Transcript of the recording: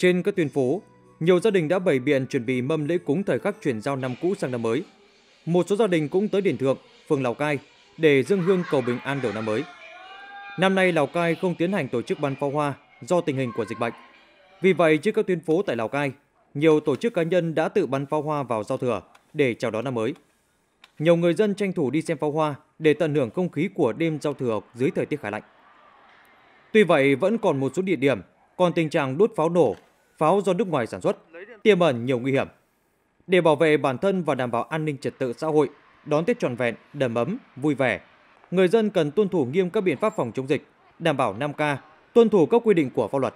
Trên các tuyến phố, nhiều gia đình đã bày biện chuẩn bị mâm lễ cúng thời khắc chuyển giao năm cũ sang năm mới. Một số gia đình cũng tới đền thượng, phường Lào Cai để dâng hương cầu bình an đầu năm mới. Năm nay Lào Cai không tiến hành tổ chức bắn pháo hoa do tình hình của dịch bệnh. Vì vậy, trên các tuyến phố tại Lào Cai, nhiều tổ chức cá nhân đã tự bắn pháo hoa vào giao thừa để chào đón năm mới. Nhiều người dân tranh thủ đi xem pháo hoa để tận hưởng không khí của đêm giao thừa dưới thời tiết khá lạnh. Tuy vậy, vẫn còn một số địa điểm còn tình trạng đốt pháo nổ pháo do nước ngoài sản xuất, tiềm ẩn nhiều nguy hiểm. Để bảo vệ bản thân và đảm bảo an ninh trật tự xã hội, đón Tết trọn vẹn, đầm ấm, vui vẻ, người dân cần tuân thủ nghiêm các biện pháp phòng chống dịch, đảm bảo 5K, tuân thủ các quy định của pháp luật.